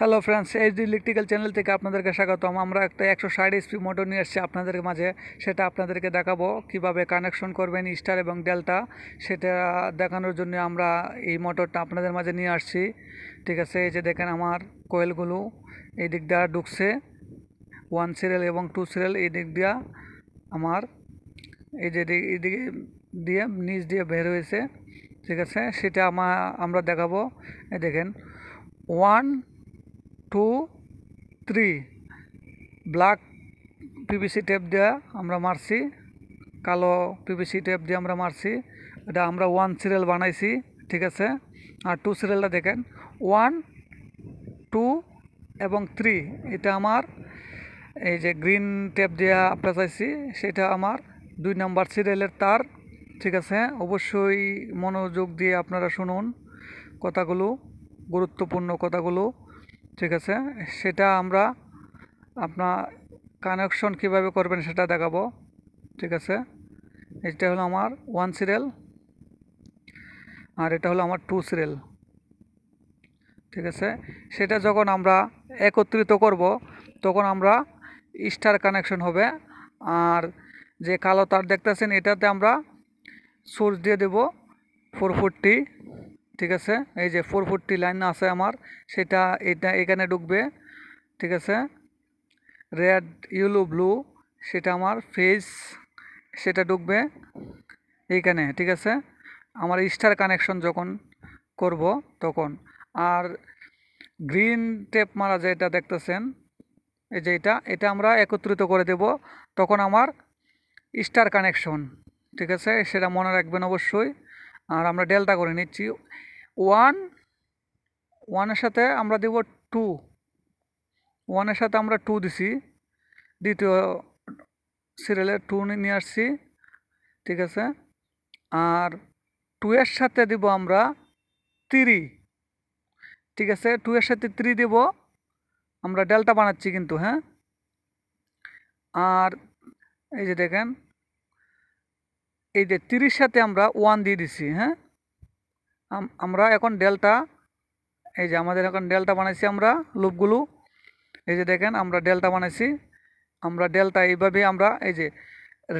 hello friends HD electrical channel থেকে আপনাদেরকে স্বাগতম আমরা একটা একশো ষাট এসপি মোটর নিয়ে এসেছি আপনাদের মাঝে সেটা আপনাদেরকে দেখাবো কিভাবে কানেকশন করবেন স্টার এবং ডেল্টা সেটা দেখানোর জন্য আমরা এই মোটরটা আপনাদের মাঝে নিয়ে আসছি ঠিক আছে এই যে দেখেন আমার কোয়েলগুলো এই দিক দিয়ে ঢুকছে ওয়ান সিরিয়াল এবং টু সিরিয়াল এই দিক দিয়ে আমার এই যে এদিকে দিয়ে নিচ দিয়ে বের হয়েছে ঠিক আছে সেটা আমার আমরা দেখাবো দেখেন one two three black PVC tape দিয়ে আমরা মারছি কালো পিভিসি টেপ দিয়ে আমরা মারছি এটা আমরা ওয়ান সিরিয়াল বানাইছি ঠিক আছে আর টু সিরিয়ালটা দেখেন ওয়ান টু এবং থ্রি এটা আমার এই যে গ্রিন টেপ দিয়ে চাইছি সেটা আমার দুই নাম্বার সিরিয়ালের তার ঠিক আছে অবশ্যই মনোযোগ দিয়ে আপনারা শুনুন কথাগুলো গুরুত্বপূর্ণ কথাগুলো ঠিক আছে সেটা আমরা আপনার কানেকশন কিভাবে করবেন সেটা দেখাবো ঠিক আছে এটা হলো আমার ওয়ান সিরিয়াল আর এটা হলো আমার টু সিরিয়াল ঠিক আছে সেটা যখন আমরা একত্রিত করব তখন আমরা স্টার কানেকশন হবে আর যে কালো তার দেখতেছেন এটাতে আমরা সোর্স দিয়ে দেব ফোর ফোরটি ঠিক আছে এই যে ফোর ফোরটি লাইন আছে আমার সেটা এটা এখানে ঢুকবে ঠিক আছে রেড ইউলো ব্লু সেটা আমার ফেস সেটা ঢুকবে এইখানে ঠিক আছে আমার স্টার কানেকশন যখন করব তখন আর গ্রিন টেপ মারা যে এটা দেখতেছেন এই যে এটা এটা আমরা একত্রিত করে দেব তখন আমার স্টার কানেকশন ঠিক আছে সেটা মনে রাখবেন অবশ্যই আর আমরা ডেলটা করে নিচ্ছি ওয়ান ওয়ানের সাথে আমরা দেব টু ওয়ানের সাথে আমরা টু দিছি দ্বিতীয় সিরিয়ালে টু নিয়ে আসছি ঠিক আছে আর টু এর সাথে দেব আমরা থ্রি ঠিক আছে টু এর সাথে থ্রি দেব আমরা ডেলটা বানাচ্ছি কিন্তু হ্যাঁ আর এই যে দেখেন এই যে তিরিশ সাথে আমরা ওয়ান দিয়ে দিছি হ্যাঁ আমরা এখন ডেল্টা এই যে আমাদের এখন ডেল্টা বানাইছি আমরা লুপগুলো এই যে দেখেন আমরা ডেল্টা বানাইছি আমরা ডেল্টা এইভাবে আমরা এই যে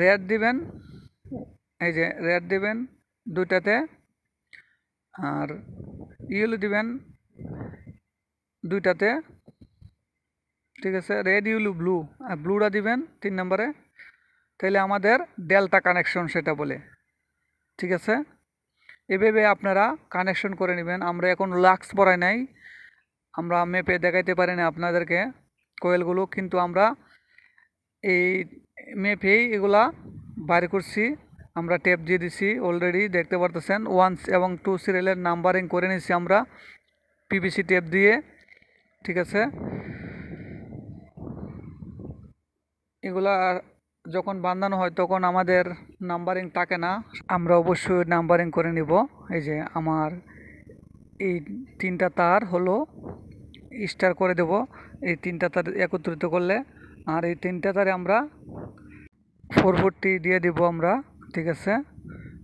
রেড দিবেন এই যে রেড দিবেন দুইটাতে আর ইউল দিবেন দুইটাতে ঠিক আছে রেড ইউলু ব্লু আর ব্লুটা দিবেন তিন নম্বরে তাহলে আমাদের ডেল্টা কানেকশন সেটা বলে ঠিক আছে এভাবে আপনারা কানেকশন করে নেবেন আমরা এখন লাক্স পরাই নাই আমরা মেপে দেখাইতে পারি না আপনাদেরকে কোয়েলগুলো কিন্তু আমরা এই মেপেই এগুলা বার করছি আমরা টেপ দিয়ে দিছি অলরেডি দেখতে পারতেছেন ওয়ানস এবং টু সিরিয়ালের নাম্বারিং করে নিছি আমরা পিপিসি টেপ দিয়ে ঠিক আছে এগুলা যখন বান্ধানো হয় তখন আমাদের নাম্বারিং থাকে না আমরা অবশ্যই নাম্বারিং করে নিব এই যে আমার এই তিনটা তার হলো স্টার করে দেব এই তিনটা তার একত্রিত করলে আর এই তিনটা তারে আমরা ফোর ফোরটি দিয়ে দেব আমরা ঠিক আছে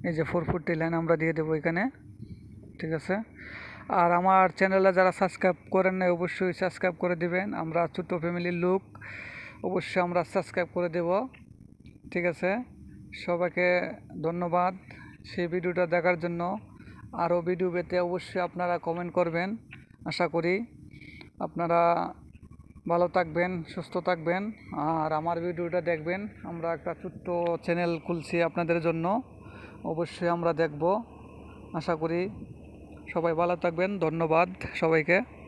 এই যে ফোর ফোরটি লাইন আমরা দিয়ে দেবো এখানে ঠিক আছে আর আমার চ্যানেলে যারা সাবস্ক্রাইব করেন না অবশ্যই সাবস্ক্রাইব করে দিবেন আমরা ছোট্ট ফ্যামিলির লোক অবশ্যই আমরা সাবস্ক্রাইব করে দেব ঠিক আছে সবাইকে ধন্যবাদ সেই ভিডিওটা দেখার জন্য আরও ভিডিও পেতে অবশ্যই আপনারা কমেন্ট করবেন আশা করি আপনারা ভালো থাকবেন সুস্থ থাকবেন আর আমার ভিডিওটা দেখবেন আমরা একটা ছোট্ট চ্যানেল খুলছি আপনাদের জন্য অবশ্যই আমরা দেখব আশা করি সবাই ভালো থাকবেন ধন্যবাদ সবাইকে